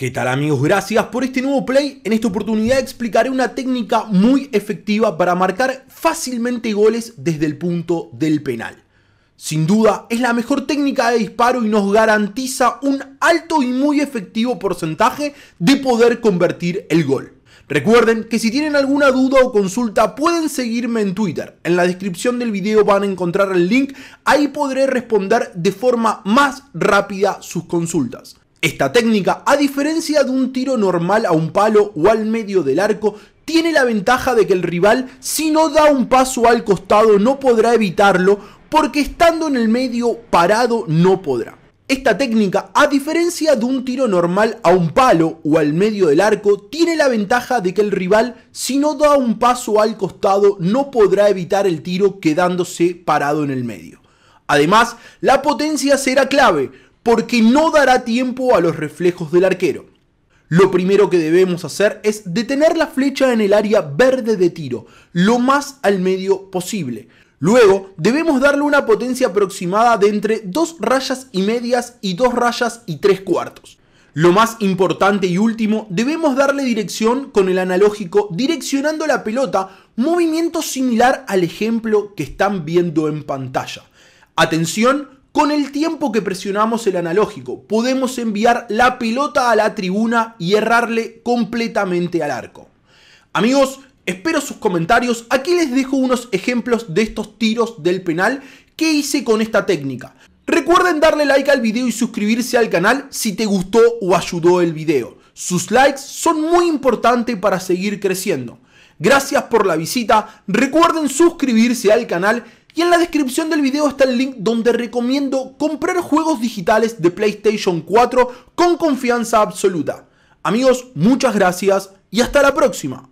¿Qué tal amigos? Gracias por este nuevo play. En esta oportunidad explicaré una técnica muy efectiva para marcar fácilmente goles desde el punto del penal. Sin duda es la mejor técnica de disparo y nos garantiza un alto y muy efectivo porcentaje de poder convertir el gol. Recuerden que si tienen alguna duda o consulta pueden seguirme en Twitter. En la descripción del video van a encontrar el link, ahí podré responder de forma más rápida sus consultas. Esta técnica, a diferencia de un tiro normal a un palo o al medio del arco, tiene la ventaja de que el rival, si no da un paso al costado, no podrá evitarlo, porque estando en el medio parado no podrá. Esta técnica, a diferencia de un tiro normal a un palo o al medio del arco, tiene la ventaja de que el rival, si no da un paso al costado, no podrá evitar el tiro quedándose parado en el medio. Además, la potencia será clave, porque no dará tiempo a los reflejos del arquero. Lo primero que debemos hacer es detener la flecha en el área verde de tiro, lo más al medio posible. Luego, debemos darle una potencia aproximada de entre 2 rayas y medias y 2 rayas y 3 cuartos. Lo más importante y último, debemos darle dirección con el analógico direccionando la pelota, movimiento similar al ejemplo que están viendo en pantalla. Atención, con el tiempo que presionamos el analógico, podemos enviar la pelota a la tribuna y errarle completamente al arco. Amigos, espero sus comentarios. Aquí les dejo unos ejemplos de estos tiros del penal que hice con esta técnica. Recuerden darle like al video y suscribirse al canal si te gustó o ayudó el video. Sus likes son muy importantes para seguir creciendo. Gracias por la visita, recuerden suscribirse al canal y en la descripción del video está el link donde recomiendo comprar juegos digitales de PlayStation 4 con confianza absoluta. Amigos, muchas gracias y hasta la próxima.